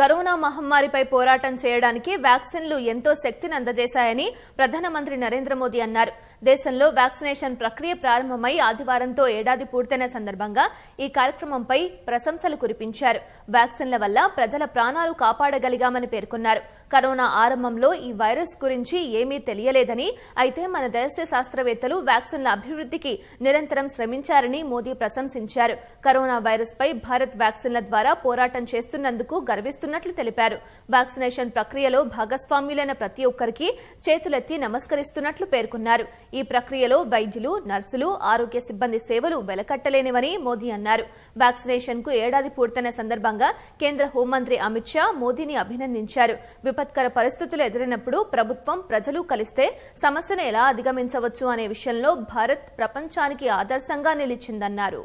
corona మహమ్మారిపై పోరాటం చేయడానికి వ్యాక్సిన్లు ఎంతో శక్తిని అందజేశాయని ప్రధానమంత్రి నరేంద్ర మోదీ అన్నారు దేశంలో వ్యాక్సినేషన్ ప్రక్రియ ప్రారంభమై ఆదివారంతో ఏడాది పూర్తయిన సందర్భంగా ఈ కార్యక్రమంపై ప్రశంసలు కురిపించారు వ్యాక్సిన్ల వల్ల ప్రజల ప్రాణాలు కాపాడగలిగామని పేర్కొన్నారు కరోనా ఆరంభంలో ఈ వైరస్ గురించి ఏమీ తెలియలేదని అయితే మన దేశ శాస్త్రవేత్తలు వ్యాక్సిన్ల అభివృద్ధికి నిరంతరం శ్రమించారని మోదీ ప్రశంసించారు కరోనా వైరస్ పై భారత్ వ్యాక్సిన్ల ద్వారా పోరాటం చేస్తున్నందుకు గర్విస్తున్నట్లు తెలిపారు వ్యాక్సినేషన్ ప్రక్రియలో భాగస్వామ్యులైన ప్రతి ఒక్కరికి చేతులెత్తి నమస్కరిస్తున్నట్లు పేర్కొన్నారు ఈ ప్రక్రియలో వైద్యులు నర్సులు ఆరోగ్య సిబ్బంది సేవలు వెలకట్టలేనివని మోదీ అన్నారు వ్యాక్సినేషన్ కు ఏడాది పూర్తయిన సందర్భంగా కేంద్ర హోంమంత్రి అమిత్ షా మోదీని అభినందించారు విపత్కర పరిస్థితులు ఎదురైనప్పుడు ప్రభుత్వం ప్రజలు కలిస్తే సమస్యను ఎలా అధిగమించవచ్చు అనే విషయంలో భారత్ ప్రపంచానికి ఆదర్శంగా నిలిచిందన్నారు